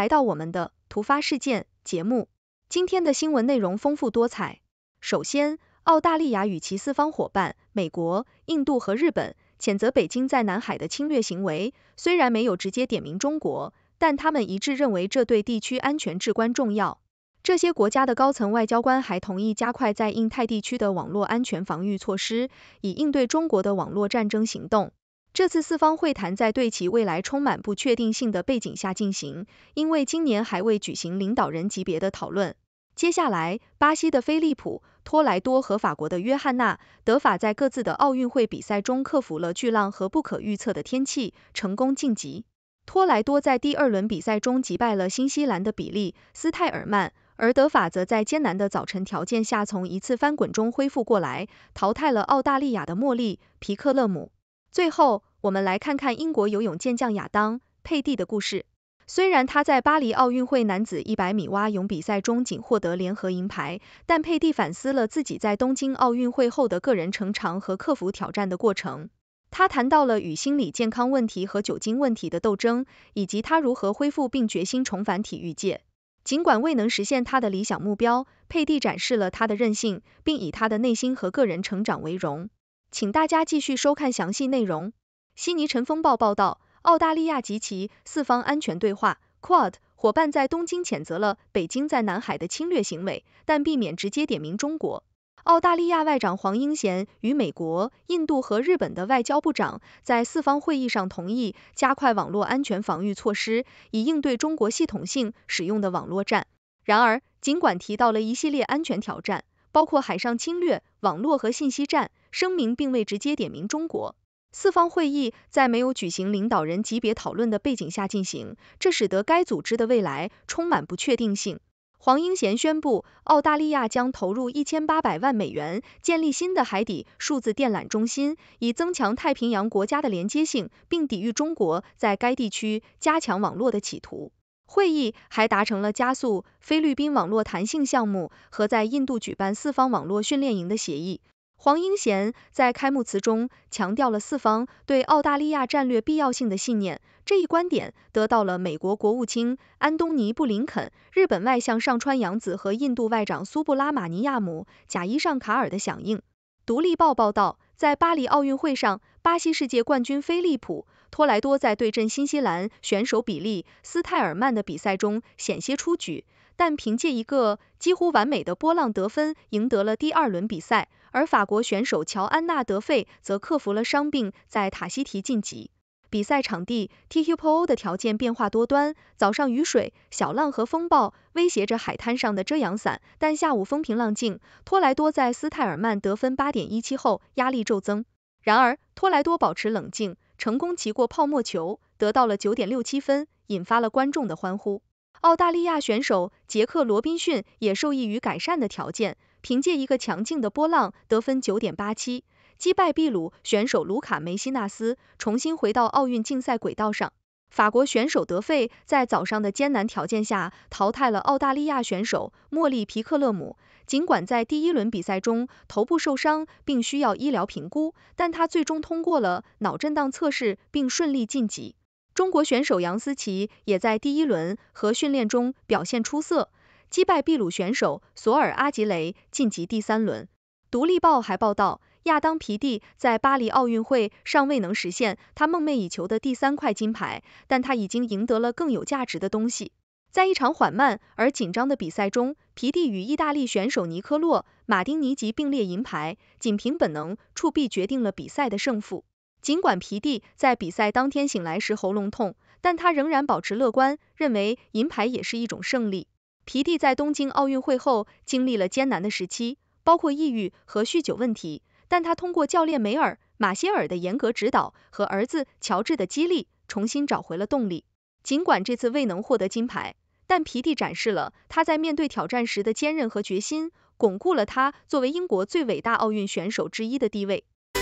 来到我们的突发事件节目，今天的新闻内容丰富多彩。首先，澳大利亚与其四方伙伴美国、印度和日本谴责北京在南海的侵略行为，虽然没有直接点名中国，但他们一致认为这对地区安全至关重要。这些国家的高层外交官还同意加快在印太地区的网络安全防御措施，以应对中国的网络战争行动。这次四方会谈在对其未来充满不确定性的背景下进行，因为今年还未举行领导人级别的讨论。接下来，巴西的菲利普·托莱多和法国的约翰娜·德法在各自的奥运会比赛中克服了巨浪和不可预测的天气，成功晋级。托莱多在第二轮比赛中击败了新西兰的比利·斯泰尔曼，而德法则在艰难的早晨条件下从一次翻滚中恢复过来，淘汰了澳大利亚的茉莉·皮克勒姆。最后。我们来看看英国游泳健将亚当·佩蒂的故事。虽然他在巴黎奥运会男子一百米蛙泳比赛中仅获得联合银牌，但佩蒂反思了自己在东京奥运会后的个人成长和克服挑战的过程。他谈到了与心理健康问题和酒精问题的斗争，以及他如何恢复并决心重返体育界。尽管未能实现他的理想目标，佩蒂展示了他的韧性，并以他的内心和个人成长为荣。请大家继续收看详细内容。悉尼晨风报报道，澳大利亚及其四方安全对话 （QUAD） 伙伴在东京谴责了北京在南海的侵略行为，但避免直接点名中国。澳大利亚外长黄英贤与美国、印度和日本的外交部长在四方会议上同意加快网络安全防御措施，以应对中国系统性使用的网络战。然而，尽管提到了一系列安全挑战，包括海上侵略、网络和信息战，声明并未直接点名中国。四方会议在没有举行领导人级别讨论的背景下进行，这使得该组织的未来充满不确定性。黄英贤宣布，澳大利亚将投入一千八百万美元建立新的海底数字电缆中心，以增强太平洋国家的连接性，并抵御中国在该地区加强网络的企图。会议还达成了加速菲律宾网络弹性项目和在印度举办四方网络训练营的协议。黄英贤在开幕词中强调了四方对澳大利亚战略必要性的信念，这一观点得到了美国国务卿安东尼布林肯、日本外相上川洋子和印度外长苏布拉马尼亚姆贾伊尚卡尔的响应。《独立报》报道，在巴黎奥运会上，巴西世界冠军菲利普托莱多在对阵新西兰选手比利斯泰尔曼的比赛中险些出局，但凭借一个几乎完美的波浪得分，赢得了第二轮比赛。而法国选手乔安娜·德费则克服了伤病，在塔西提晋级。比赛场地 TQPO 的条件变化多端，早上雨水、小浪和风暴威胁着海滩上的遮阳伞，但下午风平浪静。托莱多在斯泰尔曼得分八点一七后，压力骤增。然而，托莱多保持冷静，成功骑过泡沫球，得到了九点六七分，引发了观众的欢呼。澳大利亚选手杰克·罗宾逊也受益于改善的条件。凭借一个强劲的波浪，得分九点八七，击败秘鲁选手卢卡梅西纳斯，重新回到奥运竞赛轨道上。法国选手德费在早上的艰难条件下淘汰了澳大利亚选手莫利皮克勒姆。尽管在第一轮比赛中头部受伤并需要医疗评估，但他最终通过了脑震荡测试并顺利晋级。中国选手杨思琪也在第一轮和训练中表现出色。击败秘鲁选手索尔·阿吉雷晋级第三轮。《独立报》还报道，亚当·皮蒂在巴黎奥运会尚未能实现他梦寐以求的第三块金牌，但他已经赢得了更有价值的东西。在一场缓慢而紧张的比赛中，皮蒂与意大利选手尼科洛·马丁尼吉并列银牌，仅凭本能触壁决定了比赛的胜负。尽管皮蒂在比赛当天醒来时喉咙痛，但他仍然保持乐观，认为银牌也是一种胜利。皮蒂在东京奥运会后经历了艰难的时期，包括抑郁和酗酒问题，但他通过教练梅尔·马歇尔的严格指导和儿子乔治的激励，重新找回了动力。尽管这次未能获得金牌，但皮蒂展示了他在面对挑战时的坚韧和决心，巩固了他作为英国最伟大奥运选手之一的地位。《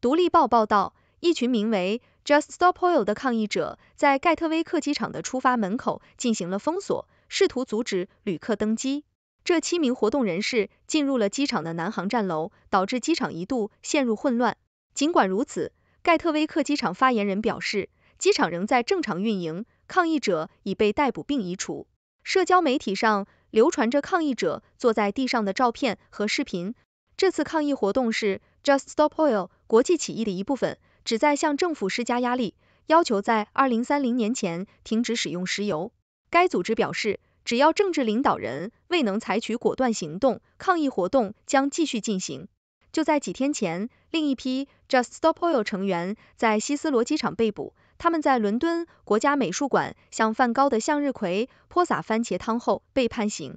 独立报》报道，一群名为 Just Stop Oil 的抗议者在盖特威克机场的出发门口进行了封锁，试图阻止旅客登机。这七名活动人士进入了机场的南航站楼，导致机场一度陷入混乱。尽管如此，盖特威克机场发言人表示，机场仍在正常运营，抗议者已被逮捕并移除。社交媒体上流传着抗议者坐在地上的照片和视频。这次抗议活动是 Just Stop Oil 国际起义的一部分。旨在向政府施加压力，要求在二零三零年前停止使用石油。该组织表示，只要政治领导人未能采取果断行动，抗议活动将继续进行。就在几天前，另一批 Just Stop Oil 成员在希斯罗机场被捕。他们在伦敦国家美术馆向梵高的《向日葵》泼洒番茄汤后被判刑。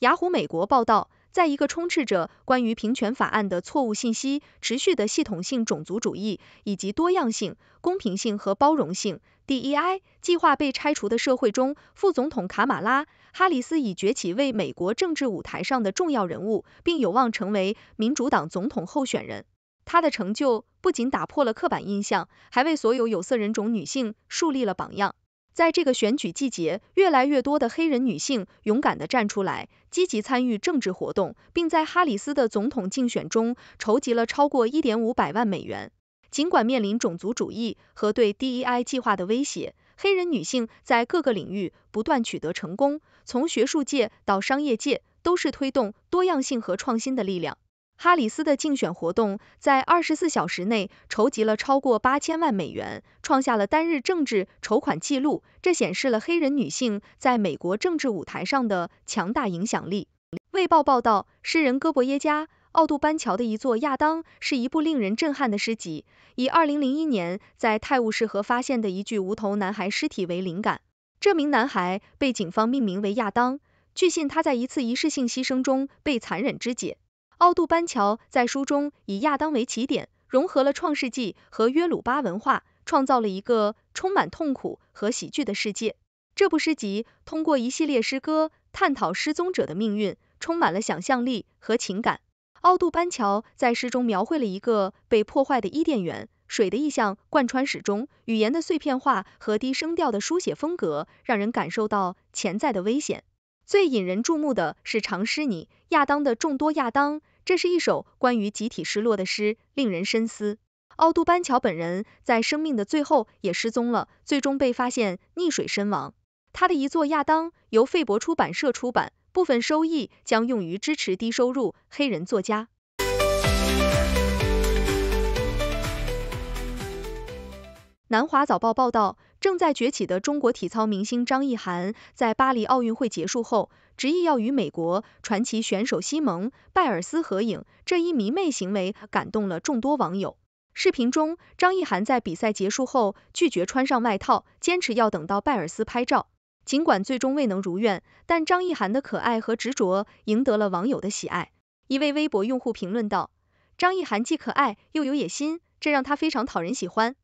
雅虎美国报道。在一个充斥着关于平权法案的错误信息、持续的系统性种族主义以及多样性、公平性和包容性 （DEI） 计划被拆除的社会中，副总统卡马拉·哈里斯已崛起为美国政治舞台上的重要人物，并有望成为民主党总统候选人。她的成就不仅打破了刻板印象，还为所有有色人种女性树立了榜样。在这个选举季节，越来越多的黑人女性勇敢地站出来，积极参与政治活动，并在哈里斯的总统竞选中筹集了超过一点五百万美元。尽管面临种族主义和对 DEI 计划的威胁，黑人女性在各个领域不断取得成功，从学术界到商业界，都是推动多样性和创新的力量。哈里斯的竞选活动在二十四小时内筹集了超过八千万美元，创下了单日政治筹款记录。这显示了黑人女性在美国政治舞台上的强大影响力。《卫报》报道，诗人戈伯耶加·奥杜班乔的一座《亚当》是一部令人震撼的诗集，以二零零一年在泰晤士河发现的一具无头男孩尸体为灵感。这名男孩被警方命名为亚当，据信他在一次仪式性牺牲中被残忍肢解。奥杜班乔在书中以亚当为起点，融合了创世纪和约鲁巴文化，创造了一个充满痛苦和喜剧的世界。这部诗集通过一系列诗歌探讨失踪者的命运，充满了想象力和情感。奥杜班乔在诗中描绘了一个被破坏的伊甸园，水的意象贯穿始终，语言的碎片化和低声调的书写风格让人感受到潜在的危险。最引人注目的是长诗《你，亚当的众多亚当》。这是一首关于集体失落的诗，令人深思。奥杜班乔本人在生命的最后也失踪了，最终被发现溺水身亡。他的一作《亚当》由费伯出版社出版，部分收益将用于支持低收入黑人作家。南华早报报道。正在崛起的中国体操明星张怡涵，在巴黎奥运会结束后，执意要与美国传奇选手西蒙·拜尔斯合影，这一迷妹行为感动了众多网友。视频中，张怡涵在比赛结束后拒绝穿上外套，坚持要等到拜尔斯拍照。尽管最终未能如愿，但张怡涵的可爱和执着赢得了网友的喜爱。一位微博用户评论道：“张怡涵既可爱又有野心，这让她非常讨人喜欢。”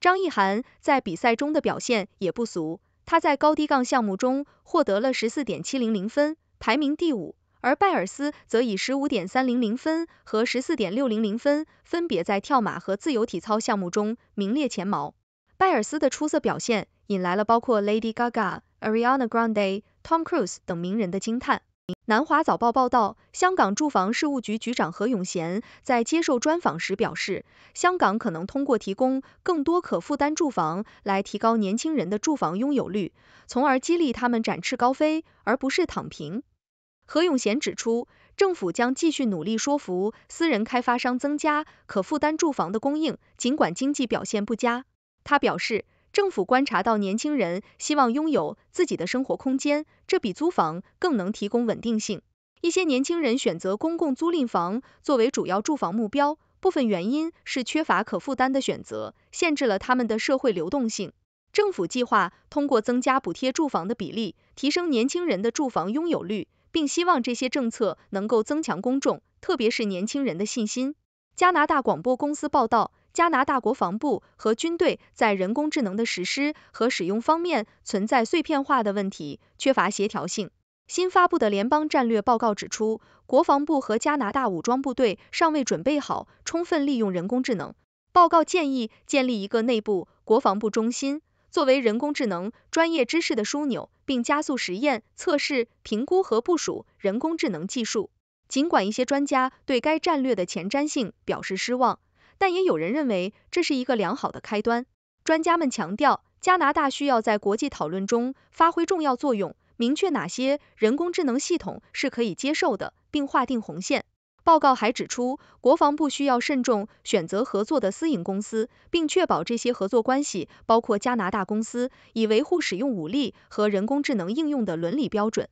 张意涵在比赛中的表现也不俗，她在高低杠项目中获得了十四点七零零分，排名第五。而拜尔斯则以十五点三零零分和十四点六零零分，分别在跳马和自由体操项目中名列前茅。拜尔斯的出色表现，引来了包括 Lady Gaga、Ariana Grande、Tom Cruise 等名人的惊叹。南华早报报道，香港住房事务局局长何永贤在接受专访时表示，香港可能通过提供更多可负担住房来提高年轻人的住房拥有率，从而激励他们展翅高飞，而不是躺平。何永贤指出，政府将继续努力说服私人开发商增加可负担住房的供应，尽管经济表现不佳。他表示。政府观察到年轻人希望拥有自己的生活空间，这比租房更能提供稳定性。一些年轻人选择公共租赁房作为主要住房目标，部分原因是缺乏可负担的选择，限制了他们的社会流动性。政府计划通过增加补贴住房的比例，提升年轻人的住房拥有率，并希望这些政策能够增强公众，特别是年轻人的信心。加拿大广播公司报道。加拿大国防部和军队在人工智能的实施和使用方面存在碎片化的问题，缺乏协调性。新发布的联邦战略报告指出，国防部和加拿大武装部队尚未准备好充分利用人工智能。报告建议建立一个内部国防部中心，作为人工智能专业知识的枢纽，并加速实验、测试、评估和部署人工智能技术。尽管一些专家对该战略的前瞻性表示失望。但也有人认为这是一个良好的开端。专家们强调，加拿大需要在国际讨论中发挥重要作用，明确哪些人工智能系统是可以接受的，并划定红线。报告还指出，国防部需要慎重选择合作的私营公司，并确保这些合作关系包括加拿大公司，以维护使用武力和人工智能应用的伦理标准。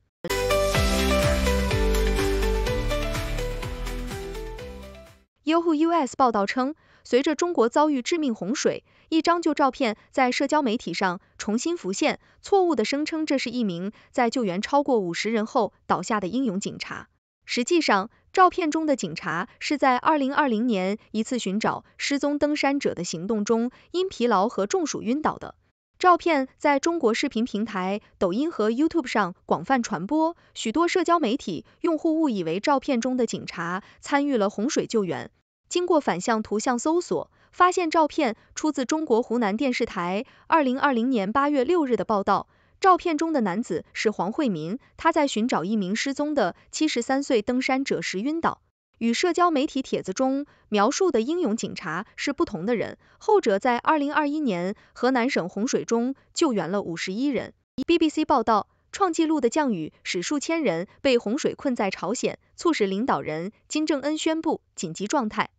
Yahoo US 报道称，随着中国遭遇致命洪水，一张旧照片在社交媒体上重新浮现，错误地声称这是一名在救援超过五十人后倒下的英勇警察。实际上，照片中的警察是在二零二零年一次寻找失踪登山者的行动中，因疲劳和中暑晕倒的。照片在中国视频平台抖音和 YouTube 上广泛传播，许多社交媒体用户误以为照片中的警察参与了洪水救援。经过反向图像搜索，发现照片出自中国湖南电视台二零二零年八月六日的报道。照片中的男子是黄惠民，他在寻找一名失踪的七十三岁登山者时晕倒。与社交媒体帖子中描述的英勇警察是不同的人，后者在2021年河南省洪水中救援了51人。BBC 报道，创纪录的降雨使数千人被洪水困在朝鲜，促使领导人金正恩宣布紧急状态。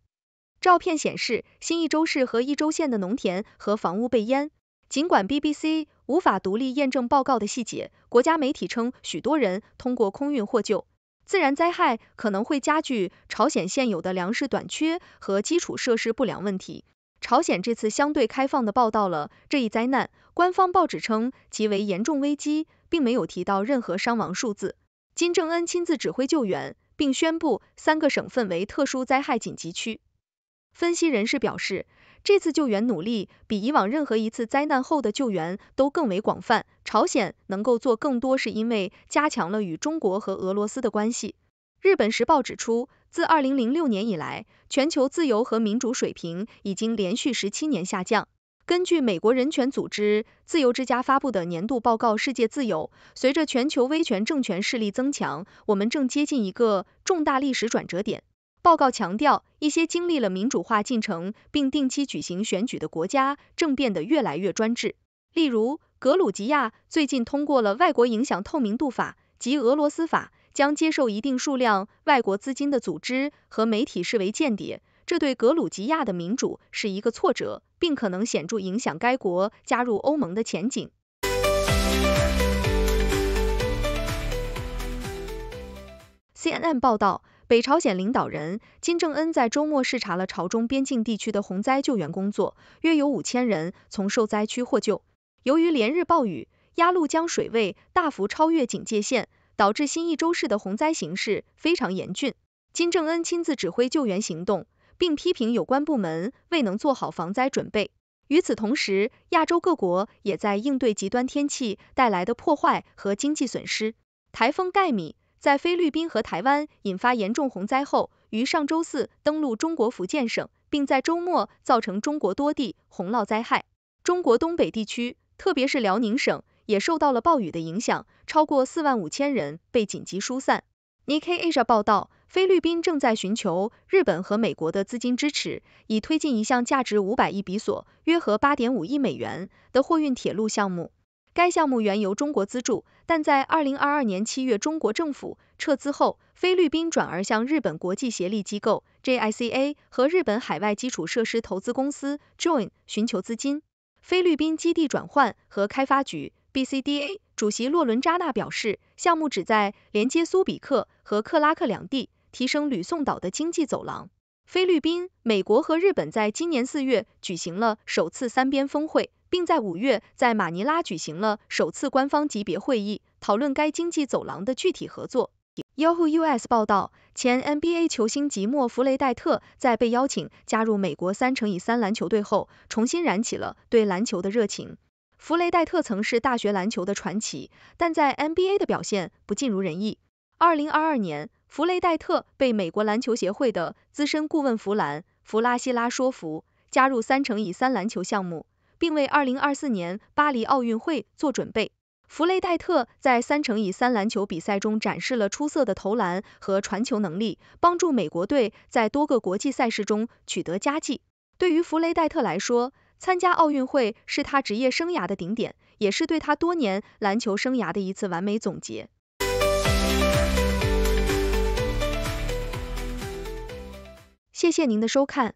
照片显示新义州市和义州县的农田和房屋被淹。尽管 BBC 无法独立验证报告的细节，国家媒体称许多人通过空运获救。自然灾害可能会加剧朝鲜现有的粮食短缺和基础设施不良问题。朝鲜这次相对开放的报道了这一灾难，官方报纸称其为严重危机，并没有提到任何伤亡数字。金正恩亲自指挥救援，并宣布三个省份为特殊灾害紧急区。分析人士表示，这次救援努力比以往任何一次灾难后的救援都更为广泛。朝鲜能够做更多，是因为加强了与中国和俄罗斯的关系。日本时报指出，自2006年以来，全球自由和民主水平已经连续17年下降。根据美国人权组织自由之家发布的年度报告《世界自由》，随着全球威权政权势力增强，我们正接近一个重大历史转折点。报告强调，一些经历了民主化进程并定期举行选举的国家，正变得越来越专制。例如，格鲁吉亚最近通过了《外国影响透明度法》及《俄罗斯法》，将接受一定数量外国资金的组织和媒体视为间谍。这对格鲁吉亚的民主是一个挫折，并可能显著影响该国加入欧盟的前景。CNN 报道。北朝鲜领导人金正恩在周末视察了朝中边境地区的洪灾救援工作，约有五千人从受灾区获救。由于连日暴雨，鸭绿江水位大幅超越警戒线，导致新义州市的洪灾形势非常严峻。金正恩亲自指挥救援行动，并批评有关部门未能做好防灾准备。与此同时，亚洲各国也在应对极端天气带来的破坏和经济损失。台风盖米。在菲律宾和台湾引发严重洪灾后，于上周四登陆中国福建省，并在周末造成中国多地洪涝灾害。中国东北地区，特别是辽宁省，也受到了暴雨的影响，超过四万五千人被紧急疏散。n i K Asia 报道，菲律宾正在寻求日本和美国的资金支持，以推进一项价值五百亿比索（约合八点五亿美元）的货运铁路项目。该项目原由中国资助。但在二零二二年七月，中国政府撤资后，菲律宾转而向日本国际协力机构 JICA 和日本海外基础设施投资公司 j o i n 寻求资金。菲律宾基地转换和开发局 BCDA 主席洛伦扎纳表示，项目旨在连接苏比克和克拉克两地，提升吕宋岛的经济走廊。菲律宾、美国和日本在今年四月举行了首次三边峰会。并在五月在马尼拉举行了首次官方级别会议，讨论该经济走廊的具体合作。Yahoo US 报道，前 NBA 球星吉莫弗雷戴特在被邀请加入美国三乘以三篮球队后，重新燃起了对篮球的热情。弗雷戴特曾是大学篮球的传奇，但在 NBA 的表现不尽如人意。二零二二年，弗雷戴特被美国篮球协会的资深顾问弗兰弗拉希拉说服，加入三乘以三篮球项目。并为二零二四年巴黎奥运会做准备。弗雷戴特在三乘以三篮球比赛中展示了出色的投篮和传球能力，帮助美国队在多个国际赛事中取得佳绩。对于弗雷戴特来说，参加奥运会是他职业生涯的顶点，也是对他多年篮球生涯的一次完美总结。谢谢您的收看。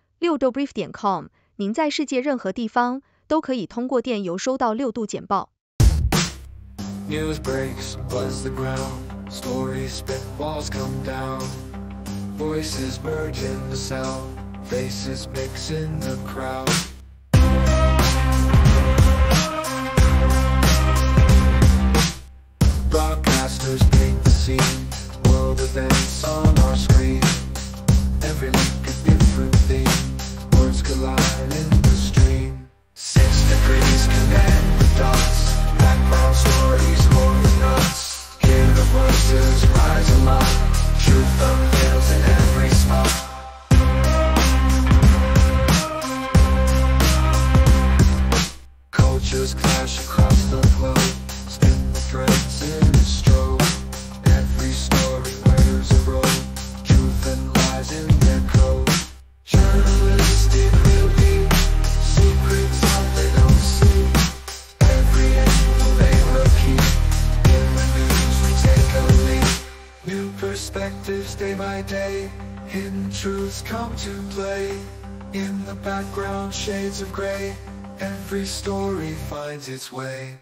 六度 brief 点 com，您在世界任何地方都可以通过电邮收到六度简报。News breaks, buzz the ground, stories spit balls come down, voices merge in the sound, faces mix in the crowd. truths come to play. In the background shades of grey, every story finds its way.